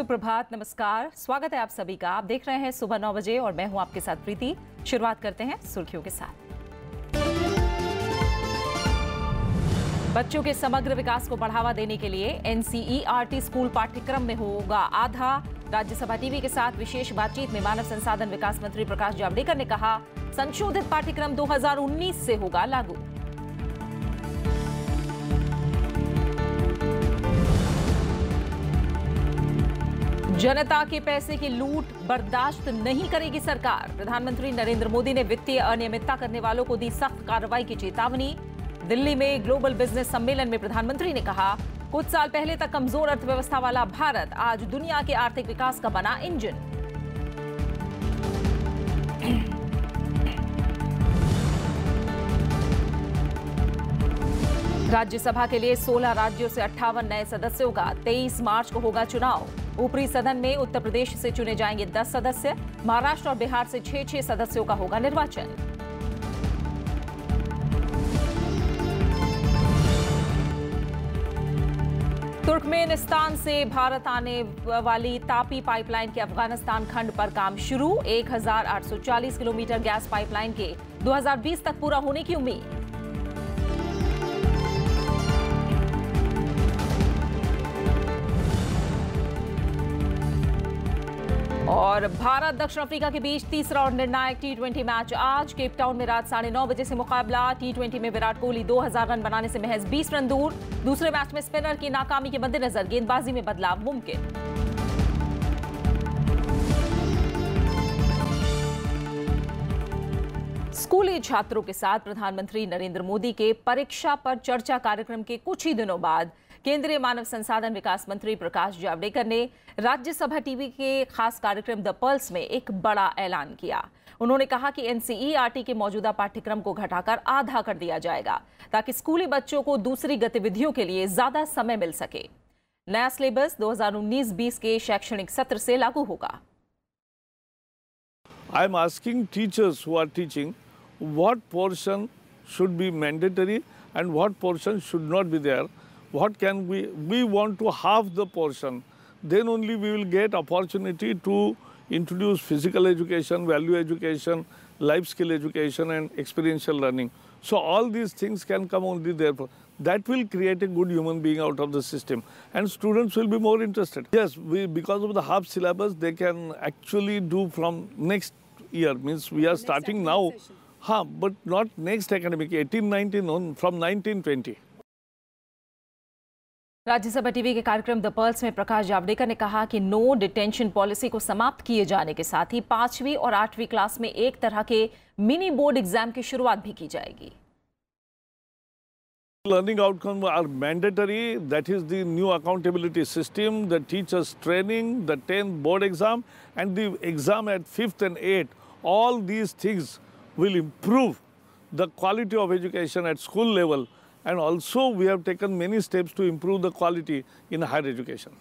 सुप्रभात नमस्कार स्वागत है आप सभी का आप देख रहे हैं सुबह नौ बजे और मैं हूं आपके साथ प्रीति शुरुआत करते हैं सुर्खियों के साथ बच्चों के समग्र विकास को बढ़ावा देने के लिए एनसीईआरटी स्कूल पाठ्यक्रम में होगा आधा राज्यसभा टीवी के साथ विशेष बातचीत में मानव संसाधन विकास मंत्री प्रकाश जावड़ेकर ने कहा संशोधित पाठ्यक्रम 2019 से होगा लागू जनता के पैसे की लूट बर्दाश्त नहीं करेगी सरकार प्रधानमंत्री नरेंद्र मोदी ने वित्तीय अनियमितता करने वालों को दी सख्त कार्रवाई की चेतावनी दिल्ली में ग्लोबल बिजनेस सम्मेलन में प्रधानमंत्री ने कहा कुछ साल पहले तक कमजोर अर्थव्यवस्था वाला भारत आज दुनिया के आर्थिक विकास का बना इंजन राज्यसभा के लिए 16 राज्यों से अट्ठावन नए सदस्यों का 23 मार्च को होगा चुनाव ऊपरी सदन में उत्तर प्रदेश से चुने जाएंगे 10 सदस्य महाराष्ट्र और बिहार से छह छह सदस्यों का होगा निर्वाचन तुर्कमेनिस्तान से भारत आने वाली तापी पाइपलाइन के अफगानिस्तान खंड पर काम शुरू 1840 किलोमीटर गैस पाइपलाइन के 2020 तक पूरा होने की उम्मीद और भारत दक्षिण अफ्रीका के बीच तीसरा और निर्णायक टी ट्वेंटी मैच आज केपटाउन में रात साढ़े नौ बजे से मुकाबला टी ट्वेंटी में विराट कोहली 2000 रन बनाने से महज 20 रन दूर दूसरे मैच में स्पिनर की नाकामी के मद्देनजर गेंदबाजी में बदलाव मुमकिन स्कूली छात्रों के साथ प्रधानमंत्री नरेंद्र मोदी के परीक्षा पर चर्चा कार्यक्रम के कुछ ही दिनों बाद केंद्रीय मानव संसाधन विकास मंत्री प्रकाश जावड़ेकर ने राज्यसभा टीवी के खास कार्यक्रम द पल्स में एक बड़ा ऐलान किया उन्होंने कहा कि एनसीईआरटी के मौजूदा पाठ्यक्रम को घटाकर आधा कर दिया जाएगा ताकि स्कूली बच्चों को दूसरी गतिविधियों के लिए ज्यादा समय मिल सके नया सिलेबस 2019-20 के शैक्षणिक सत्र से लागू होगा I am asking teachers who are teaching what portion should be mandatory and what portion should not be there what can we, we want to halve the portion. Then only we will get opportunity to introduce physical education, value education, life skill education and experiential learning. So all these things can come only therefore. That will create a good human being out of the system and students will be more interested. Yes, we, because of the half syllabus, they can actually do from next year, means we are next starting now. Huh, but not next academic, 18-19, from 19-20. Rajya Sabha TV के कार्यक्रम the pearls में प्रकाश जावड़ेकर ने कहा कि no detention policy को समाप्त किए जाने के साथ ही पांचवी और आठवीं क्लास में एक तरह के मिनी बोर्ड एग्जाम की शुरुआत भी की जाएगी learning outcome are mandatory that is the new accountability system the teachers training the tenth board exam and the exam at fifth and at all these things will improve the quality of education at school level and also we have taken many steps to improve the quality in higher education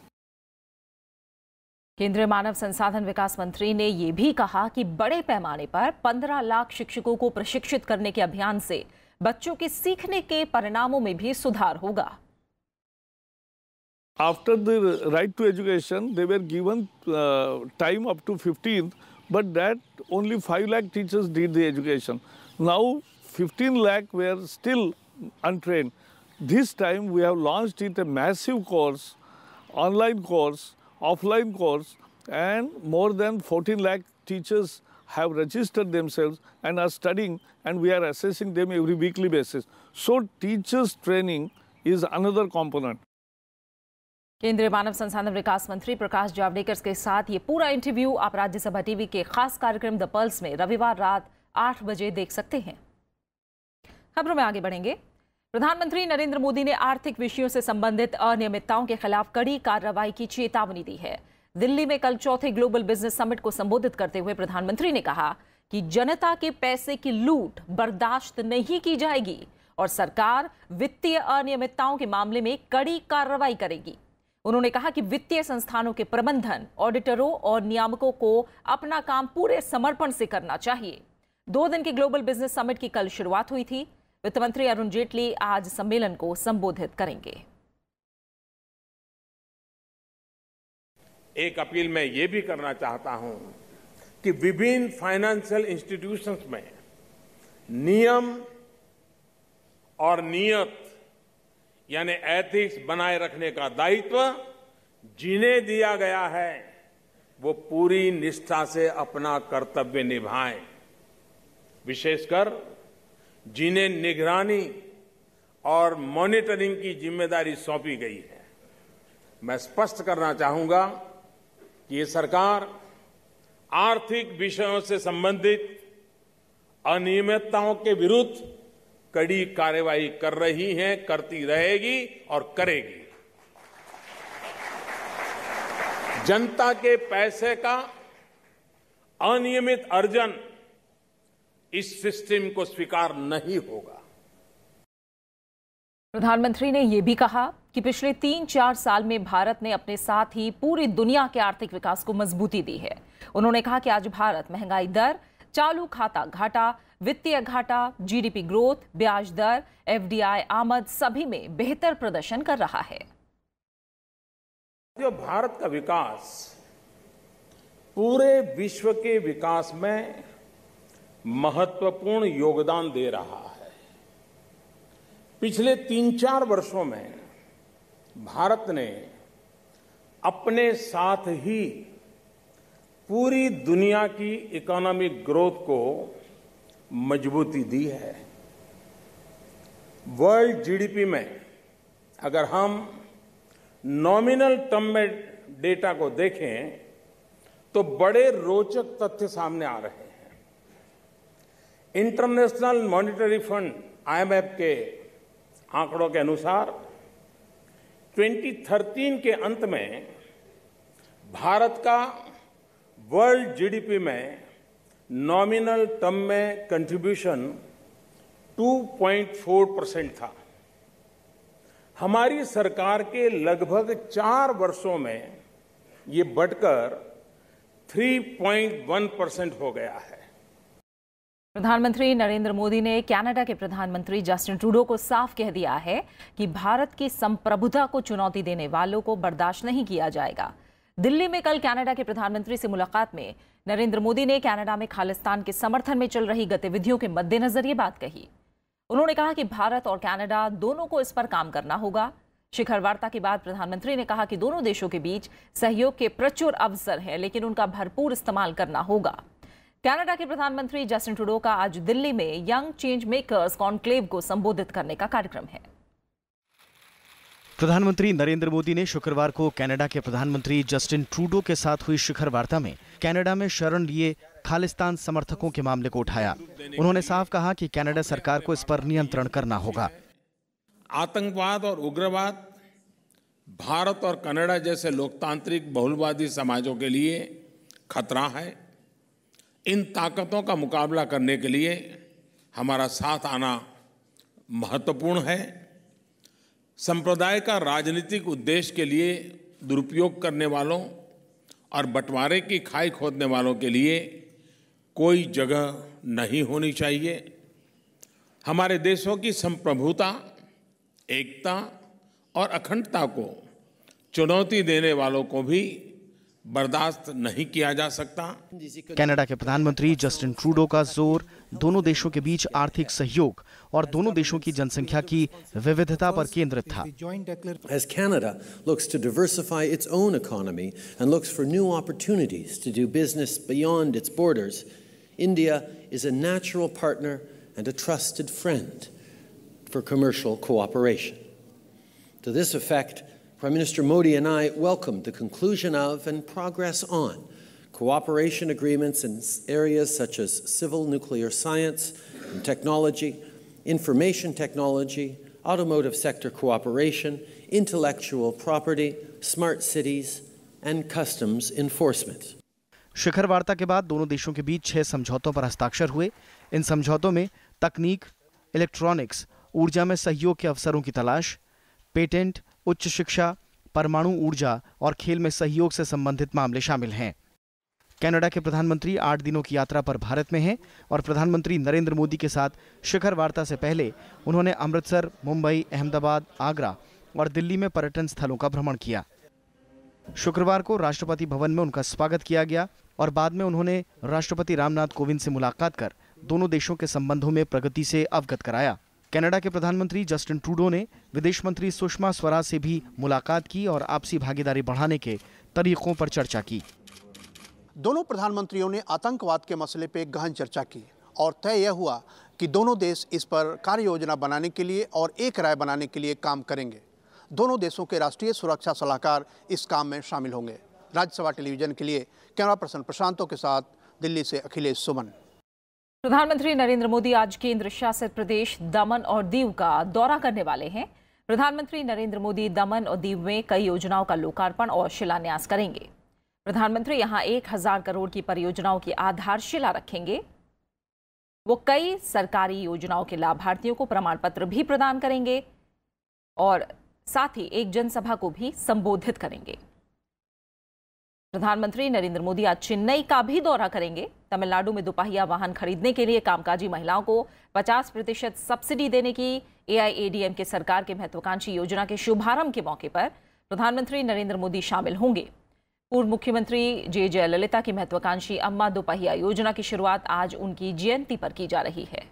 केंद्रीय मानव संसाधन विकास मंत्री ने यह भी कहा कि बड़े पैमाने पर 15 लाख शिक्षकों को प्रशिक्षित करने के अभियान से बच्चों के सीखने के परिणामों में भी सुधार होगा after the right to education they were given time up to fifteen but that only five lakh teachers did the education now fifteen lakh we still untrained. This time we have launched it a massive course, online course, offline course, and more than 14 lakh teachers have registered themselves and are studying and we are assessing them every weekly basis. So teachers training is another component. केंद्रीय मानव संसाधन विकास मंत्री प्रकाश जावड़ेकर के साथ ये पूरा interview आप Rajya Sabha TV के खास कार्यक्रम द पल्स में रविवार रात 8 बजे देख सकते हैं खबरों में आगे बढ़ेंगे प्रधानमंत्री नरेंद्र मोदी ने आर्थिक विषयों से संबंधित अनियमितताओं के खिलाफ कड़ी कार्रवाई की चेतावनी दी है दिल्ली में कल चौथे ग्लोबल बिजनेस समिट को संबोधित करते हुए प्रधानमंत्री ने कहा कि जनता के पैसे की लूट बर्दाश्त नहीं की जाएगी और सरकार वित्तीय अनियमितताओं के मामले में कड़ी कार्रवाई करेगी उन्होंने कहा कि वित्तीय संस्थानों के प्रबंधन ऑडिटरों और नियामकों को अपना काम पूरे समर्पण से करना चाहिए दो दिन के ग्लोबल बिजनेस समिट की कल शुरुआत हुई थी वित्त मंत्री अरुण जेटली आज सम्मेलन को संबोधित करेंगे एक अपील मैं ये भी करना चाहता हूं कि विभिन्न फाइनेंशियल इंस्टीट्यूशंस में नियम और नियत यानी एथिक्स बनाए रखने का दायित्व जिन्हें दिया गया है वो पूरी निष्ठा से अपना कर्तव्य निभाएं विशेषकर जिन्हें निगरानी और मॉनिटरिंग की जिम्मेदारी सौंपी गई है मैं स्पष्ट करना चाहूंगा कि ये सरकार आर्थिक विषयों से संबंधित अनियमितताओं के विरुद्ध कड़ी कार्रवाई कर रही है करती रहेगी और करेगी जनता के पैसे का अनियमित अर्जन इस सिस्टम को स्वीकार नहीं होगा प्रधानमंत्री ने यह भी कहा कि पिछले तीन चार साल में भारत ने अपने साथ ही पूरी दुनिया के आर्थिक विकास को मजबूती दी है उन्होंने कहा कि आज भारत महंगाई दर चालू खाता घाटा वित्तीय घाटा जीडीपी ग्रोथ ब्याज दर एफडीआई आमद सभी में बेहतर प्रदर्शन कर रहा है जो भारत का विकास पूरे विश्व के विकास में महत्वपूर्ण योगदान दे रहा है पिछले तीन चार वर्षों में भारत ने अपने साथ ही पूरी दुनिया की इकोनॉमिक ग्रोथ को मजबूती दी है वर्ल्ड जीडीपी में अगर हम नॉमिनल टर्म में डेटा को देखें तो बड़े रोचक तथ्य सामने आ रहे हैं इंटरनेशनल मॉनिटरी फंड आईएमएफ के आंकड़ों के अनुसार 2013 के अंत में भारत का वर्ल्ड जीडीपी में नॉमिनल टर्म में कंट्रीब्यूशन 2.4 परसेंट था हमारी सरकार के लगभग चार वर्षों में ये बढ़कर 3.1 परसेंट हो गया है प्रधानमंत्री नरेंद्र मोदी ने कनाडा के प्रधानमंत्री जस्टिन ट्रूडो को साफ कह दिया है कि भारत की संप्रभुता को चुनौती देने वालों को बर्दाश्त नहीं किया जाएगा दिल्ली में कल कनाडा के प्रधानमंत्री से मुलाकात में नरेंद्र मोदी ने कनाडा में खालिस्तान के समर्थन में चल रही गतिविधियों के मद्देनजर ये बात कही उन्होंने कहा कि भारत और कनाडा दोनों को इस पर काम करना होगा शिखर वार्ता के बाद प्रधानमंत्री ने कहा कि दोनों देशों के बीच सहयोग के प्रचुर अवसर हैं लेकिन उनका भरपूर इस्तेमाल करना होगा कनाडा के प्रधानमंत्री जस्टिन ट्रूडो का आज दिल्ली में यंग चेंज मेकर्स कॉन्क्लेव को संबोधित करने का कार्यक्रम है प्रधानमंत्री नरेंद्र मोदी ने शुक्रवार को कनाडा के प्रधानमंत्री जस्टिन ट्रूडो के साथ हुई शिखर वार्ता में कनाडा में शरण लिए खालिस्तान समर्थकों के मामले को उठाया उन्होंने साफ कहा कि कनाडा सरकार को इस पर नियंत्रण करना होगा आतंकवाद और उग्रवाद भारत और कनाडा जैसे लोकतांत्रिक बहुलवादी समाजों के लिए खतरा है इन ताकतों का मुकाबला करने के लिए हमारा साथ आना महत्वपूर्ण है संप्रदाय का राजनीतिक उद्देश्य के लिए दुरुपयोग करने वालों और बंटवारे की खाई खोदने वालों के लिए कोई जगह नहीं होनी चाहिए हमारे देशों की संप्रभुता एकता और अखंडता को चुनौती देने वालों को भी बर्दाश्त नहीं किया जा सकता कनाडा के प्रधानमंत्री जस्टिन ट्रूडो का जोर दोनों देशों के बीच आर्थिक सहयोग और दोनों देशों की जनसंख्या की विविधता पर केंद्रित था it's India is a natural partner and a trusted friend for commercial cooperation to this effect Prime Minister Modi and I welcomed the conclusion of and progress on cooperation agreements in areas such as civil nuclear science and technology, information technology, automotive sector cooperation, intellectual property, smart cities, and customs enforcement. शिखर वार्ता के बाद दोनों देशों के बीच छह समझौतों पर हस्ताक्षर हुए इन समझौतों में तकनीक इलेक्ट्रॉनिक्स ऊर्जा में सहयोग के अवसरों की तलाश पेटेंट उच्च शिक्षा परमाणु ऊर्जा और खेल में सहयोग से संबंधित मामले शामिल हैं कनाडा के प्रधानमंत्री आठ दिनों की यात्रा पर भारत में हैं और प्रधानमंत्री नरेंद्र मोदी के साथ शिखर वार्ता से पहले उन्होंने अमृतसर मुंबई अहमदाबाद आगरा और दिल्ली में पर्यटन स्थलों का भ्रमण किया शुक्रवार को राष्ट्रपति भवन में उनका स्वागत किया गया और बाद में उन्होंने राष्ट्रपति रामनाथ कोविंद से मुलाकात कर दोनों देशों के संबंधों में प्रगति से अवगत कराया कनाडा के प्रधानमंत्री जस्टिन ट्रूडो ने विदेश मंत्री सुषमा स्वराज से भी मुलाकात की और आपसी भागीदारी बढ़ाने के तरीकों पर चर्चा की दोनों प्रधानमंत्रियों ने आतंकवाद के मसले पर गहन चर्चा की और तय यह हुआ कि दोनों देश इस पर कार्य योजना बनाने के लिए और एक राय बनाने के लिए काम करेंगे दोनों देशों के राष्ट्रीय सुरक्षा सलाहकार इस काम में शामिल होंगे राज्यसभा टेलीविजन के लिए कैमरा पर्सन प्रशांतों के साथ दिल्ली से अखिलेश सुमन प्रधानमंत्री नरेंद्र मोदी आज केंद्र शासित प्रदेश दमन और दीव का दौरा करने वाले हैं प्रधानमंत्री नरेंद्र मोदी दमन और दीव में कई योजनाओं का लोकार्पण और शिलान्यास करेंगे प्रधानमंत्री यहां एक हजार करोड़ की परियोजनाओं की आधारशिला रखेंगे वो कई सरकारी योजनाओं के लाभार्थियों को प्रमाण पत्र भी प्रदान करेंगे और साथ ही एक जनसभा को भी संबोधित करेंगे प्रधानमंत्री नरेंद्र मोदी आज चेन्नई का भी दौरा करेंगे तमिलनाडु में दुपहिया वाहन खरीदने के लिए कामकाजी महिलाओं को 50 प्रतिशत सब्सिडी देने की एआईएडीएम के सरकार के महत्वाकांक्षी योजना के शुभारंभ के मौके पर प्रधानमंत्री नरेंद्र मोदी शामिल होंगे पूर्व मुख्यमंत्री जे जयललिता की महत्वाकांक्षी अम्मा दोपहिया योजना की शुरुआत आज उनकी जयंती पर की जा रही है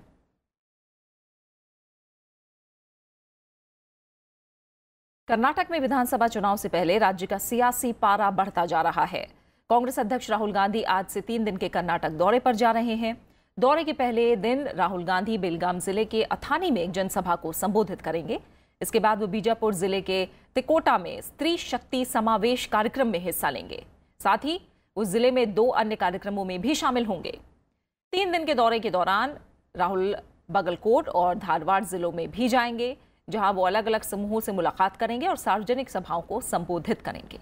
कर्नाटक में विधानसभा चुनाव से पहले राज्य का सियासी पारा बढ़ता जा रहा है कांग्रेस अध्यक्ष राहुल गांधी आज से तीन दिन के कर्नाटक दौरे पर जा रहे हैं दौरे के पहले दिन राहुल गांधी बेलगाम जिले के अथानी में एक जनसभा को संबोधित करेंगे इसके बाद वो बीजापुर जिले के तिकोटा में स्त्री शक्ति समावेश कार्यक्रम में हिस्सा लेंगे साथ ही उस जिले में दो अन्य कार्यक्रमों में भी शामिल होंगे तीन दिन के दौरे के दौरान राहुल बगलकोट और धारवाड़ जिलों में भी जाएंगे जहां वो अलग अलग समूहों से मुलाकात करेंगे और सार्वजनिक सभाओं को संबोधित करेंगे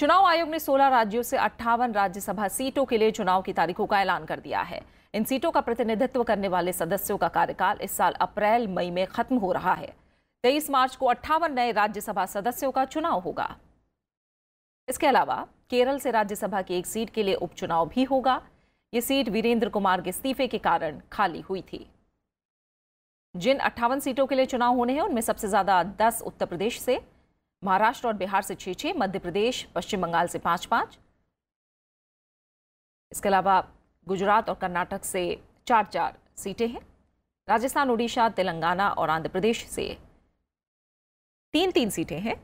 चुनाव आयोग ने 16 राज्यों से अट्ठावन राज्यसभा सीटों के लिए चुनाव की तारीखों का ऐलान कर दिया है इन सीटों का प्रतिनिधित्व करने वाले सदस्यों का कार्यकाल इस साल अप्रैल मई में खत्म हो रहा है तेईस मार्च को अट्ठावन नए राज्यसभा सदस्यों का चुनाव होगा इसके अलावा केरल से राज्यसभा की एक सीट के लिए उपचुनाव भी होगा ये सीट वीरेंद्र कुमार के इस्तीफे के कारण खाली हुई थी जिन अट्ठावन सीटों के लिए चुनाव होने हैं उनमें सबसे ज्यादा दस उत्तर प्रदेश से महाराष्ट्र और बिहार से छः छः मध्य प्रदेश पश्चिम बंगाल से पाँच पाँच इसके अलावा गुजरात और कर्नाटक से चार चार सीटें हैं राजस्थान उड़ीसा तेलंगाना और आंध्र प्रदेश से तीन तीन सीटें हैं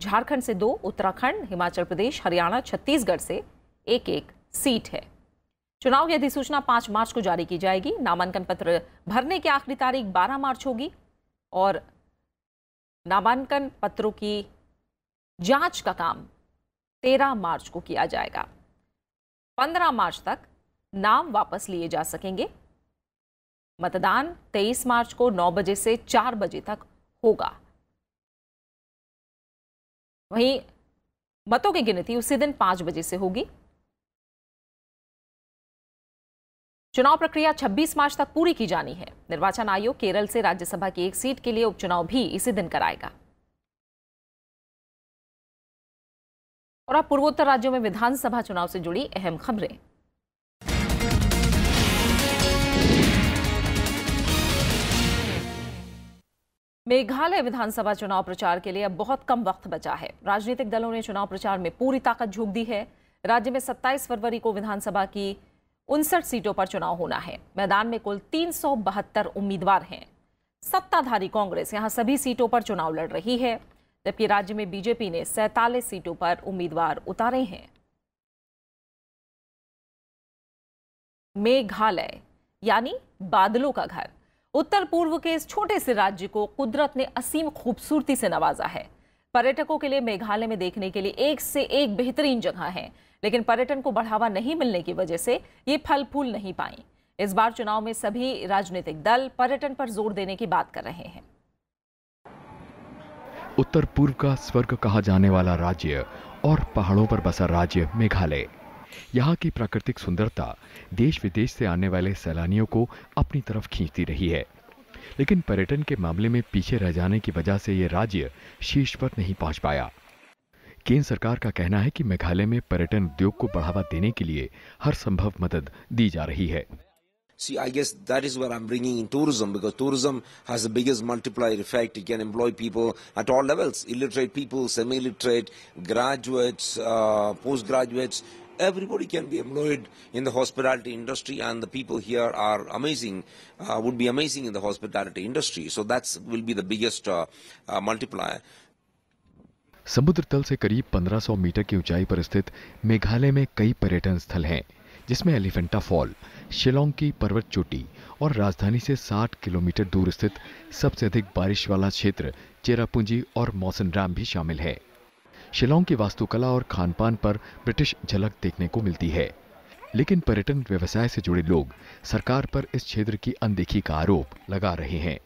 झारखंड से दो उत्तराखंड हिमाचल प्रदेश हरियाणा छत्तीसगढ़ से एक एक सीट है चुनाव की अधिसूचना पांच मार्च को जारी की जाएगी नामांकन पत्र भरने की आखिरी तारीख बारह मार्च होगी और नामांकन पत्रों की जांच का काम 13 मार्च को किया जाएगा 15 मार्च तक नाम वापस लिए जा सकेंगे मतदान 23 मार्च को 9 बजे से 4 बजे तक होगा वहीं मतों की गिनती उसी दिन 5 बजे से होगी चुनाव प्रक्रिया 26 मार्च तक पूरी की जानी है निर्वाचन आयोग केरल से राज्यसभा की एक सीट के लिए उपचुनाव भी इसी दिन कराएगा और अब पूर्वोत्तर राज्यों में विधानसभा चुनाव से जुड़ी अहम खबरें मेघालय विधानसभा चुनाव प्रचार के लिए अब बहुत कम वक्त बचा है राजनीतिक दलों ने चुनाव प्रचार में पूरी ताकत झोंक दी है राज्य में 27 फरवरी को विधानसभा की उनसठ सीटों पर चुनाव होना है मैदान में कुल तीन उम्मीदवार हैं सत्ताधारी कांग्रेस यहां सभी सीटों पर चुनाव लड़ रही है जबकि राज्य में बीजेपी ने सैतालीस सीटों पर उम्मीदवार उतारे हैं मेघालय यानी बादलों का घर उत्तर पूर्व के इस छोटे से राज्य को कुदरत ने असीम खूबसूरती से नवाजा है पर्यटकों के लिए मेघालय में देखने के लिए एक से एक बेहतरीन जगह है लेकिन पर्यटन को बढ़ावा नहीं मिलने की वजह से ये फल फूल नहीं पाई इस बार चुनाव में सभी राजनीतिक दल पर्यटन पर जोर देने की बात कर रहे हैं उत्तर पूर्व का स्वर्ग कहा जाने वाला राज्य और पहाड़ों पर बसा राज्य मेघालय यहाँ की प्राकृतिक सुंदरता देश विदेश से आने वाले सैलानियों को अपनी तरफ खींचती रही है लेकिन पर्यटन के मामले में पीछे रह जाने की वजह से ये राज्य शीर्ष पर नहीं पहुंच पाया केंद्र सरकार का कहना है कि मेघालय में पर्यटन उद्योग को बढ़ावा देने के लिए हर संभव मदद दी जा रही है See, I guess that is where I'm bringing in tourism because tourism has the biggest multiplier effect. It can employ people at all levels illiterate people, semi illiterate, graduates, uh, postgraduates. everybody can be employed in the hospitality industry, and the people here are amazing, uh, would be amazing in the hospitality industry. So that's will be the biggest uh, uh, multiplier. समुद्र तल से करीब 1500 metre की ऊंचाई पर स्थित मेघालय में कई पर्यटन स्थल हैं जिसमें एलिफेंटा फॉल शिलोंग की पर्वत चोटी और राजधानी से 60 किलोमीटर दूर स्थित सबसे अधिक बारिश वाला क्षेत्र चेरापूंजी और मौसनराम भी शामिल है शिलोंग की वास्तुकला और खान पान पर ब्रिटिश झलक देखने को मिलती है लेकिन पर्यटन व्यवसाय से जुड़े लोग सरकार पर इस क्षेत्र की अनदेखी का आरोप लगा रहे हैं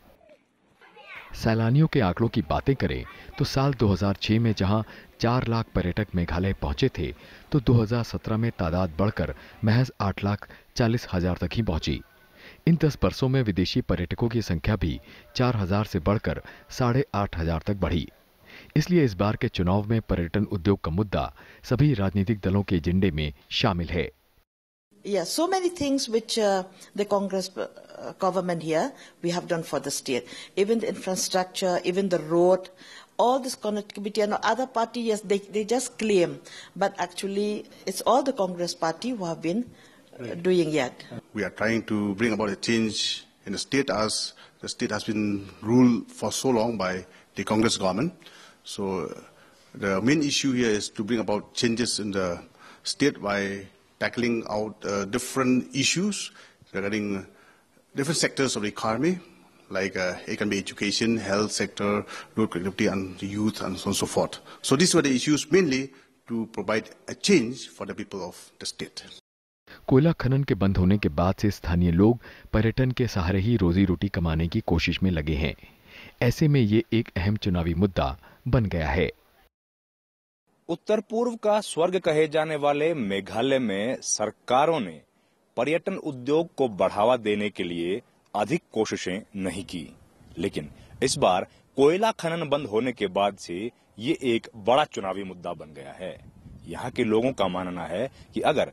सैलानियों के आंकड़ों की बातें करें तो साल 2006 में जहां 4 लाख पर्यटक मेघालय पहुंचे थे तो 2017 में तादाद बढ़कर महज आठ लाख चालीस हजार तक ही पहुंची इन 10 वर्षों में विदेशी पर्यटकों की संख्या भी 4000 से बढ़कर साढ़े आठ हजार तक बढ़ी इसलिए इस बार के चुनाव में पर्यटन उद्योग का मुद्दा सभी राजनीतिक दलों के एजेंडे में शामिल है Yeah, so many things which uh, the Congress uh, government here we have done for the state. Even the infrastructure, even the road, all this connectivity and other party, yes, they, they just claim, but actually it's all the Congress party who have been uh, doing yet. We are trying to bring about a change in the state as the state has been ruled for so long by the Congress government. So the main issue here is to bring about changes in the state by tackling out uh, different issues regarding different sectors of the economy, like uh, it can be education, health sector, road connectivity, and the youth, and so on and so forth. So these were the issues mainly to provide a change for the people of the state. कोयला खनन के बंद होने के बाद से स्थानीय लोग पर्यटन के सहारे ही रोजी रोटी कमाने की कोशिश में लगे हैं ऐसे में ये एक अहम चुनावी मुद्दा बन गया है उत्तर पूर्व का स्वर्ग कहे जाने वाले मेघालय में सरकारों ने पर्यटन उद्योग को बढ़ावा देने के लिए अधिक कोशिशें नहीं की लेकिन इस बार कोयला खनन बंद होने के बाद से ये एक बड़ा चुनावी मुद्दा बन गया है यहाँ के लोगों का मानना है कि अगर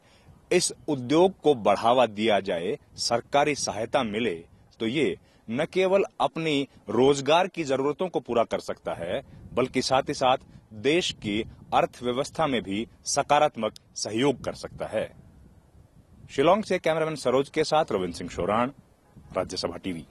इस उद्योग को बढ़ावा दिया जाए सरकारी सहायता मिले तो ये न केवल अपनी रोजगार की जरूरतों को पूरा कर सकता है बल्कि साथ ही साथ देश की अर्थव्यवस्था में भी सकारात्मक सहयोग कर सकता है शिलोंग से कैमरामैन सरोज के साथ रविंद्र सिंह शोराण राज्यसभा टीवी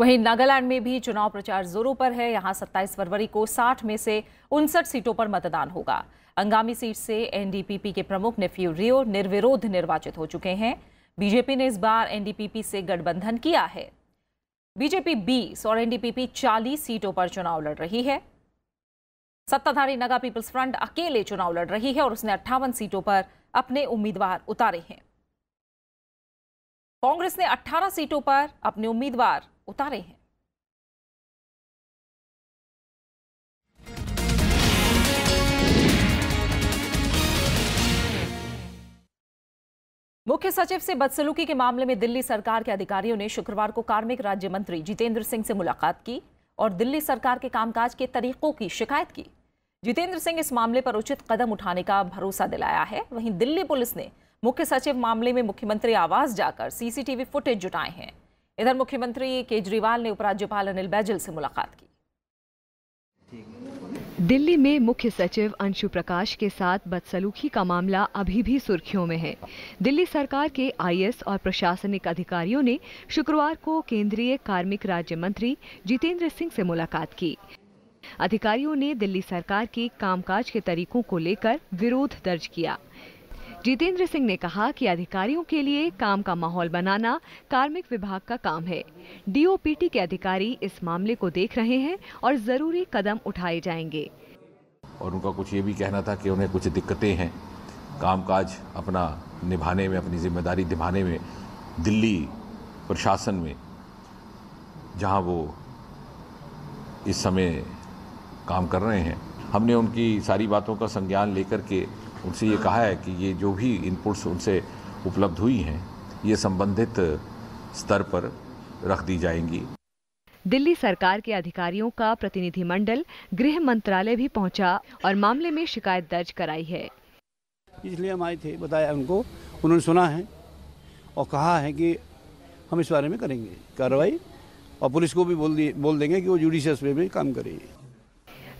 वहीं नागालैंड में भी चुनाव प्रचार जोरों पर है यहां 27 फरवरी को 60 में से उनसठ सीटों पर मतदान होगा अंगामी सीट से एनडीपीपी के प्रमुख नेफ्यू रियो निर्विरोध निर्वाचित हो चुके हैं बीजेपी ने इस बार एनडीपीपी से गठबंधन किया है बीजेपी 20 और एनडीपीपी 40 सीटों पर चुनाव लड़ रही है सत्ताधारी नगा पीपल्स फ्रंट अकेले चुनाव लड़ रही है और उसने अट्ठावन सीटों पर अपने उम्मीदवार उतारे हैं कांग्रेस ने 18 सीटों पर अपने उम्मीदवार उतारे हैं मुख्य सचिव से बदसलूकी के मामले में दिल्ली सरकार के अधिकारियों ने शुक्रवार को कार्मिक राज्य मंत्री जितेंद्र सिंह से मुलाकात की और दिल्ली सरकार के कामकाज के तरीकों की शिकायत की जितेंद्र सिंह इस मामले पर उचित कदम उठाने का भरोसा दिलाया है वहीं दिल्ली पुलिस ने मुख्य सचिव मामले में मुख्यमंत्री आवास जाकर सीसीटीवी फुटेज जुटाए हैं इधर मुख्यमंत्री केजरीवाल ने उपराज्यपाल अनिल बैजल से मुलाकात की दिल्ली में मुख्य सचिव अंशु प्रकाश के साथ बदसलूकी का मामला अभी भी सुर्खियों में है दिल्ली सरकार के आईएएस और प्रशासनिक अधिकारियों ने शुक्रवार को केंद्रीय कार्मिक राज्य मंत्री जितेंद्र सिंह से मुलाकात की अधिकारियों ने दिल्ली सरकार के कामकाज के तरीकों को लेकर विरोध दर्ज किया जितेंद्र सिंह ने कहा कि अधिकारियों के लिए काम का माहौल बनाना कार्मिक विभाग का काम है डीओपीटी के अधिकारी इस मामले को देख रहे हैं और जरूरी कदम उठाए जाएंगे और उनका कुछ ये भी कहना था कि उन्हें कुछ दिक्कतें हैं कामकाज अपना निभाने में अपनी जिम्मेदारी निभाने में दिल्ली प्रशासन में जहां वो इस समय काम कर रहे हैं हमने उनकी सारी बातों का संज्ञान लेकर के उनसे ये कहा है कि ये जो भी इनपुट्स उनसे उपलब्ध हुई हैं ये संबंधित स्तर पर रख दी जाएंगी दिल्ली सरकार के अधिकारियों का प्रतिनिधिमंडल गृह मंत्रालय भी पहुंचा और मामले में शिकायत दर्ज कराई है इसलिए हम आए थे बताया उनको उन्होंने सुना है और कहा है कि हम इस बारे में करेंगे कार्रवाई और पुलिस को भी बोल दिए बोल देंगे कि वो जुडिशियल वे में काम करेगी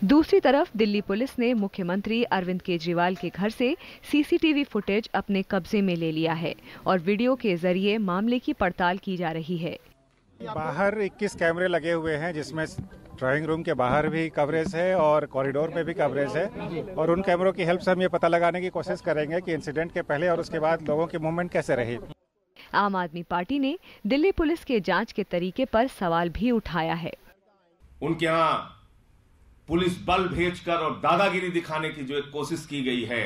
दूसरी तरफ दिल्ली पुलिस ने मुख्यमंत्री अरविंद केजरीवाल के घर से सीसीटीवी फुटेज अपने कब्जे में ले लिया है और वीडियो के जरिए मामले की पड़ताल की जा रही है बाहर 21 कैमरे लगे हुए हैं जिसमें ड्राइंग रूम के बाहर भी कवरेज है और कॉरिडोर में भी कवरेज है और उन कैमरों की हेल्प से हम ये पता लगाने की कोशिश करेंगे कि इंसिडेंट के पहले और उसके बाद लोगों की मूवमेंट कैसे रही आम आदमी पार्टी ने दिल्ली पुलिस के जांच के तरीके पर सवाल भी उठाया है उनके यहाँ पुलिस बल भेजकर और दादागिरी दिखाने की जो एक कोशिश की गई है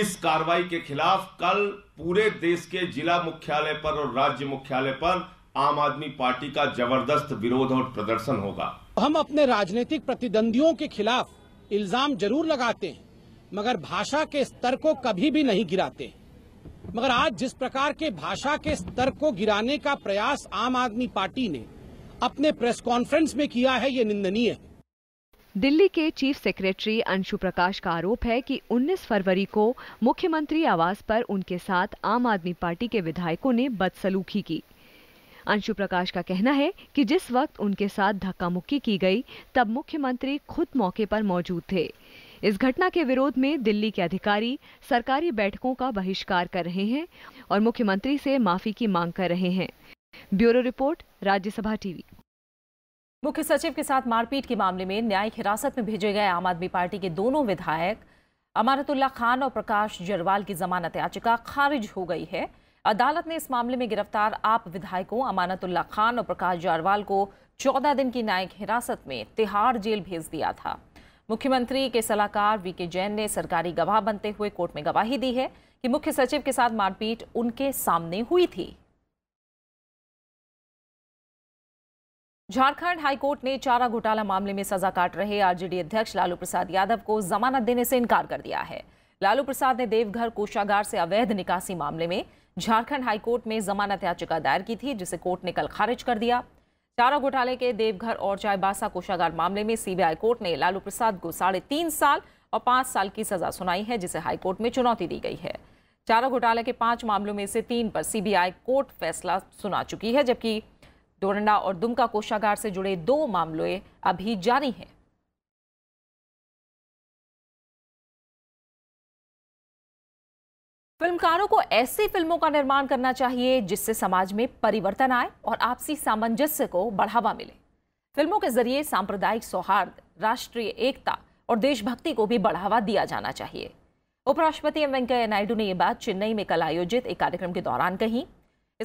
इस कार्रवाई के खिलाफ कल पूरे देश के जिला मुख्यालय पर और राज्य मुख्यालय पर आम आदमी पार्टी का जबरदस्त विरोध और प्रदर्शन होगा हम अपने राजनीतिक प्रतिद्वंदियों के खिलाफ इल्जाम जरूर लगाते हैं मगर भाषा के स्तर को कभी भी नहीं गिराते मगर आज जिस प्रकार के भाषा के स्तर को गिराने का प्रयास आम आदमी पार्टी ने अपने प्रेस कॉन्फ्रेंस में किया है ये निंदनीय दिल्ली के चीफ सेक्रेटरी अंशु प्रकाश का आरोप है कि 19 फरवरी को मुख्यमंत्री आवास पर उनके साथ आम आदमी पार्टी के विधायकों ने बदसलूकी की अंशु प्रकाश का कहना है कि जिस वक्त उनके साथ धक्का मुक्की की गई तब मुख्यमंत्री खुद मौके पर मौजूद थे इस घटना के विरोध में दिल्ली के अधिकारी सरकारी बैठकों का बहिष्कार कर रहे हैं और मुख्यमंत्री से माफी की मांग कर रहे हैं ब्यूरो रिपोर्ट राज्यसभा टीवी मुख्य सचिव के साथ मारपीट के मामले में न्यायिक हिरासत में भेजे गए आम आदमी पार्टी के दोनों विधायक अमानतुल्ला खान और प्रकाश जरवाल की जमानत याचिका खारिज हो गई है अदालत ने इस मामले में गिरफ्तार आप विधायकों अमानतुल्ला खान और प्रकाश जारवाल को 14 दिन की न्यायिक हिरासत में तिहाड़ जेल भेज दिया था मुख्यमंत्री के सलाहकार वी के जैन ने सरकारी गवाह बनते हुए कोर्ट में गवाही दी है कि मुख्य सचिव के साथ मारपीट उनके सामने हुई थी झारखंड हाईकोर्ट ने चारा घोटाला मामले में सजा काट रहे आरजेडी अध्यक्ष लालू प्रसाद यादव को जमानत देने से इनकार कर दिया है लालू प्रसाद ने देवघर कोषागार से अवैध निकासी मामले में झारखंड हाईकोर्ट में जमानत याचिका दायर की थी जिसे कोर्ट ने कल खारिज कर दिया चारा घोटाले के देवघर और चायबासा कोषागार मामले में सीबीआई कोर्ट ने लालू प्रसाद को साढ़े तीन साल और पांच साल की सजा सुनाई है जिसे हाईकोर्ट में चुनौती दी गई है चारा घोटाले के पांच मामलों में से तीन पर सीबीआई कोर्ट फैसला सुना चुकी है जबकि डोरंडा और दुमका कोषागार से जुड़े दो मामले अभी जारी हैं फिल्मकारों को ऐसी फिल्मों का निर्माण करना चाहिए जिससे समाज में परिवर्तन आए और आपसी सामंजस्य को बढ़ावा मिले फिल्मों के जरिए सांप्रदायिक सौहार्द राष्ट्रीय एकता और देशभक्ति को भी बढ़ावा दिया जाना चाहिए उपराष्ट्रपति एम वेंकैया नायडू ने यह बात चेन्नई में कल आयोजित एक कार्यक्रम के दौरान कही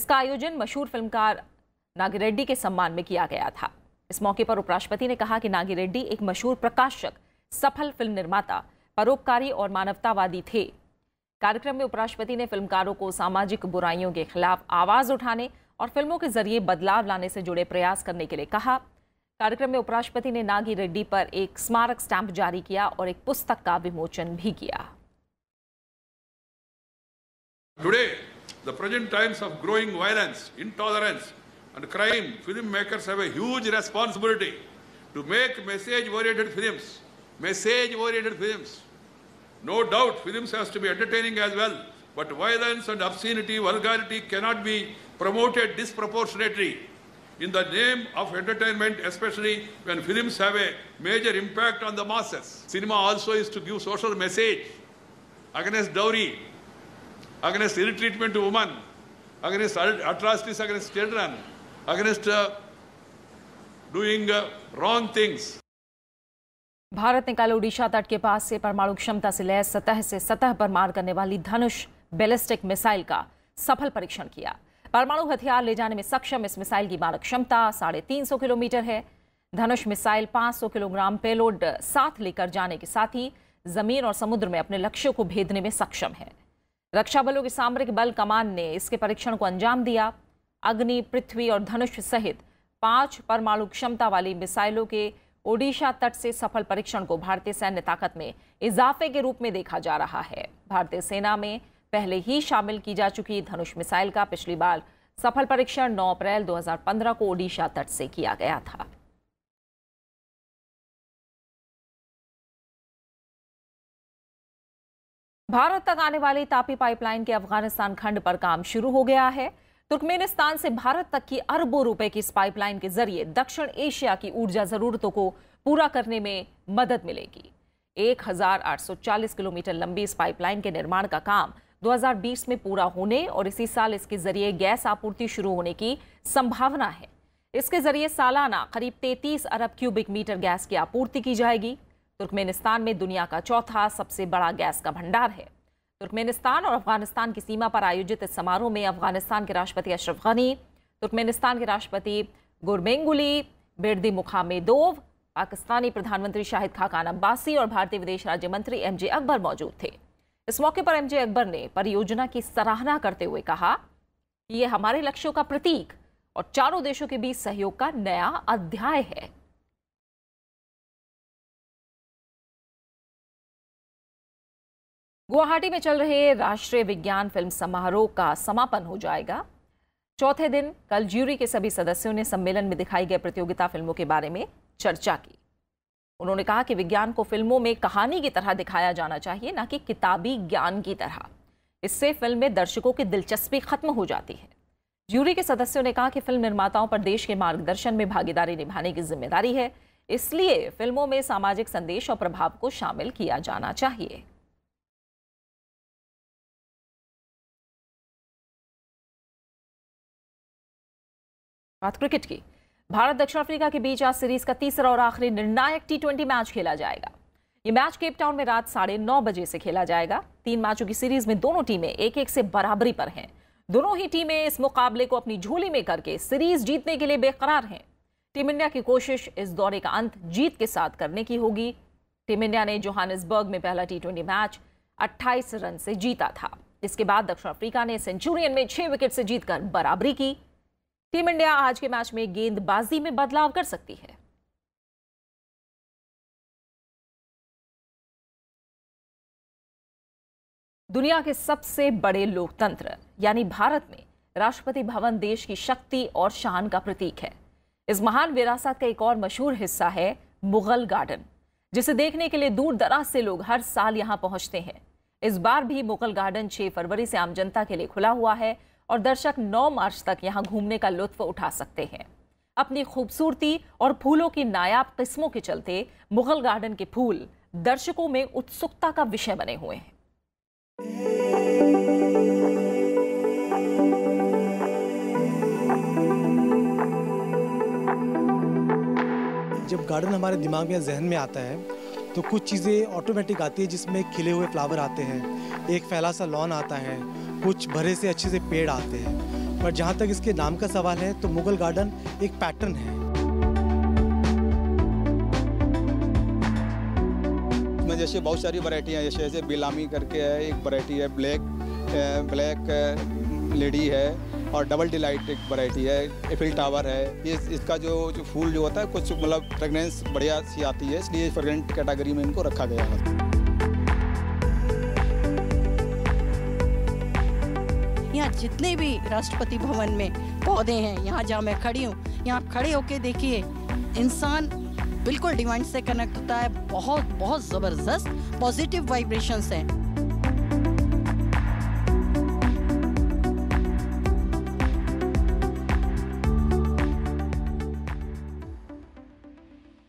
इसका आयोजन मशहूर फिल्मकार नागिरेड्डी के सम्मान में किया गया था इस मौके पर उपराष्ट्रपति ने कहा कि नागिरेड्डी एक मशहूर प्रकाशक सफल फिल्म निर्माता परोपकारी और मानवतावादी थे कार्यक्रम में उपराष्ट्रपति ने फिल्मकारों को सामाजिक बुराइयों के खिलाफ आवाज उठाने और फिल्मों के जरिए बदलाव लाने से जुड़े प्रयास करने के लिए कहा कार्यक्रम में उपराष्ट्रपति ने नागी रेड्डी पर एक स्मारक स्टैंप जारी किया और एक पुस्तक का विमोचन भी किया Today, the present times of growing violence, intolerance, and crime, Filmmakers have a huge responsibility to make message-oriented films. Message-oriented films. No doubt, films has to be entertaining as well. But violence and obscenity, vulgarity cannot be promoted disproportionately in the name of entertainment, especially when films have a major impact on the masses. Cinema also is to give social message against dowry, against ill treatment to women, against atrocities against children, against uh, doing uh, wrong things. Bharat ने कल ओडिशा तट के पास से परमाणु क्षमता से lace सतह से सतह पर मार करने वाली धनुष बैलिस्टिक मिसाइल का सफल परीक्षण किया परमाणु हथियार ले जाने में सक्षम इस मिसाइल की मारक क्षमता साढ़े तीन सौ किलोमीटर है धनुष मिसाइल 500 किलोग्राम पेलोड साथ लेकर जाने के साथ ही जमीन और समुद्र में अपने लक्ष्यों को भेदने में सक्षम है रक्षा बलों के सामरिक बल कमान ने इसके परीक्षण को अंजाम दिया अग्नि पृथ्वी और धनुष सहित पांच परमाणु क्षमता वाली मिसाइलों के ओडिशा तट से सफल परीक्षण को भारतीय सैन्य ताकत में इजाफे के रूप में देखा जा रहा है भारतीय सेना में पहले ही शामिल की जा चुकी धनुष मिसाइल का पिछली बार सफल परीक्षण 9 अप्रैल 2015 को ओडिशा तट से किया गया था भारत तक आने वाली तापी पाइपलाइन के अफगानिस्तान खंड पर काम शुरू हो गया है तुर्कमेनिस्तान से भारत तक की अरबों रुपए की इस पाइपलाइन के जरिए दक्षिण एशिया की ऊर्जा जरूरतों को पूरा करने में मदद मिलेगी 1840 किलोमीटर लंबी इस पाइपलाइन के निर्माण का काम 2020 में पूरा होने और इसी साल इसके जरिए गैस आपूर्ति शुरू होने की संभावना है इसके जरिए सालाना करीब 33 अरब क्यूबिक मीटर गैस की आपूर्ति की जाएगी तुर्कमेनिस्तान में दुनिया का चौथा सबसे बड़ा गैस का भंडार है तुर्कमेनिस्तान और अफगानिस्तान की सीमा पर आयोजित इस समारोह में अफगानिस्तान के राष्ट्रपति अशरफ गनी तुर्कमेनिस्तान के राष्ट्रपति गुरमेंगुली बिरदी मुखामेदोव पाकिस्तानी प्रधानमंत्री शाहिद खाकान अब्बासी और भारतीय विदेश राज्य मंत्री एम जे अकबर मौजूद थे इस मौके पर एम जे अकबर ने परियोजना की सराहना करते हुए कहा कि यह हमारे लक्ष्यों का प्रतीक और चारों देशों के बीच सहयोग का नया अध्याय है गुवाहाटी में चल रहे राष्ट्रीय विज्ञान फिल्म समारोह का समापन हो जाएगा चौथे दिन कल ज्यूरी के सभी सदस्यों ने सम्मेलन में दिखाई गई प्रतियोगिता फिल्मों के बारे में चर्चा की उन्होंने कहा कि विज्ञान को फिल्मों में कहानी की तरह दिखाया जाना चाहिए ना कि किताबी ज्ञान की तरह इससे फिल्म में दर्शकों की दिलचस्पी खत्म हो जाती है ज्यूरी के सदस्यों ने कहा कि फिल्म निर्माताओं पर देश के मार्गदर्शन में भागीदारी निभाने की जिम्मेदारी है इसलिए फिल्मों में सामाजिक संदेश और प्रभाव को शामिल किया जाना चाहिए बात क्रिकेट की भारत दक्षिण अफ्रीका के बीच आज सीरीज का तीसरा और आखिरी निर्णायक टी ट्वेंटी मैच खेला जाएगा ये मैच केपटाउन में रात साढ़े नौ बजे से खेला जाएगा तीन मैचों की सीरीज में दोनों टीमें एक एक से बराबरी पर हैं दोनों ही टीमें इस मुकाबले को अपनी झोली में करके सीरीज जीतने के लिए बेकरार हैं टीम इंडिया की कोशिश इस दौरे का अंत जीत के साथ करने की होगी टीम इंडिया ने जोहानिसबर्ग में पहला टी मैच अट्ठाईस रन से जीता था इसके बाद दक्षिण अफ्रीका ने सेंचुरियन में छह विकेट से जीतकर बराबरी की टीम इंडिया आज के मैच में गेंदबाजी में बदलाव कर सकती है दुनिया के सबसे बड़े लोकतंत्र यानी भारत में राष्ट्रपति भवन देश की शक्ति और शान का प्रतीक है इस महान विरासत का एक और मशहूर हिस्सा है मुगल गार्डन जिसे देखने के लिए दूर दराज से लोग हर साल यहां पहुंचते हैं इस बार भी मुगल गार्डन 6 फरवरी से आम जनता के लिए खुला हुआ है और दर्शक 9 मार्च तक यहाँ घूमने का लुत्फ उठा सकते हैं अपनी खूबसूरती और फूलों की नायाब किस्मों के चलते मुगल गार्डन के फूल दर्शकों में उत्सुकता का विषय बने हुए हैं जब गार्डन हमारे दिमाग में जहन में आता है तो कुछ चीज़ें ऑटोमेटिक आती है जिसमें खिले हुए फ्लावर आते हैं एक फैला सा लॉन आता है कुछ भरे से अच्छे से पेड़ आते हैं पर जहाँ तक इसके नाम का सवाल है तो मुगल गार्डन एक पैटर्न है इसमें जैसे बहुत सारी वरायटियाँ जैसे जैसे बिलामी करके है एक वरायटी है ब्लैक ब्लैक लेडी है और डबल डिलाइट एक वरायटी है एफिल टावर है ये इसका जो जो फूल जो होता है कुछ मतलब फ्रेगनेंस बढ़िया सी आती है इसलिए फ्रेगनेंट कैटेगरी में इनको रखा गया है जितने भी राष्ट्रपति भवन में पौधे हैं यहाँ जहाँ मैं खड़ी हूँ यहाँ खड़े होके देखिए इंसान बिल्कुल डिवाइन से कनेक्ट होता है बहुत बहुत ज़बरदस्त पॉजिटिव वाइब्रेशंस हैं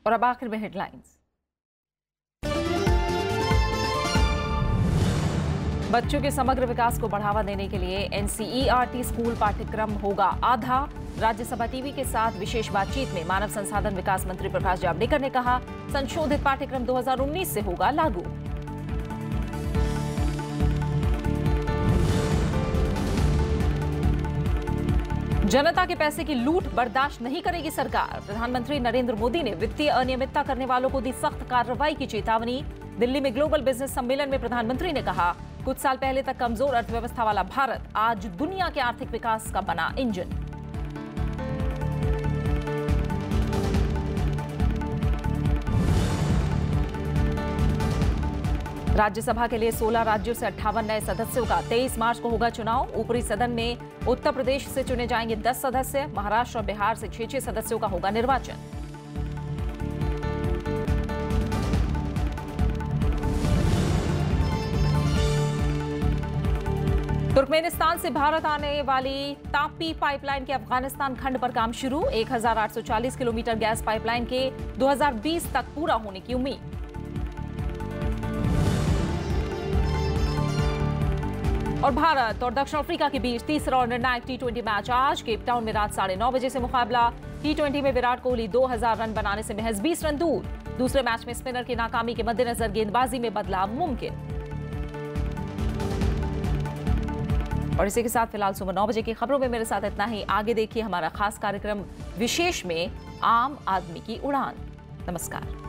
और अब आखिर में हेडलाइंस बच्चों के समग्र विकास को बढ़ावा देने के लिए एनसीईआरटी स्कूल पाठ्यक्रम होगा आधा राज्यसभा टीवी के साथ विशेष बातचीत में मानव संसाधन विकास मंत्री प्रकाश जावड़ेकर ने कहा संशोधित पाठ्यक्रम 2019 से होगा लागू जनता के पैसे की लूट बर्दाश्त नहीं करेगी सरकार प्रधानमंत्री नरेंद्र मोदी ने वित्तीय अनियमितता करने वालों को दी सख्त कार्रवाई की चेतावनी दिल्ली में ग्लोबल बिजनेस सम्मेलन में प्रधानमंत्री ने कहा कुछ साल पहले तक कमजोर अर्थव्यवस्था वाला भारत आज दुनिया के आर्थिक विकास का बना इंजन राज्यसभा के लिए 16 राज्यों से अट्ठावन नए सदस्यों का 23 मार्च को होगा चुनाव ऊपरी सदन में उत्तर प्रदेश से चुने जाएंगे 10 सदस्य महाराष्ट्र और बिहार से छह छह सदस्यों का होगा निर्वाचन तुर्कमेनिस्तान से भारत आने वाली तापी पाइपलाइन के अफगानिस्तान खंड पर काम शुरू 1840 किलोमीटर गैस पाइपलाइन के 2020 तक पूरा होने की उम्मीद और भारत और दक्षिण अफ्रीका के बीच तीसरा और निर्णायक टी ट्वेंटी मैच आज केपटाउन में रात साढ़े नौ बजे से मुकाबला टी ट्वेंटी में विराट कोहली 2000 रन बनाने से महज 20 रन दूर दूसरे मैच में स्पिनर की नाकामी के मद्देनजर गेंदबाजी में बदलाव मुमकिन और इसी के साथ फिलहाल सुबह नौ बजे की खबरों में मेरे साथ इतना ही आगे देखिए हमारा खास कार्यक्रम विशेष में आम आदमी की उड़ान नमस्कार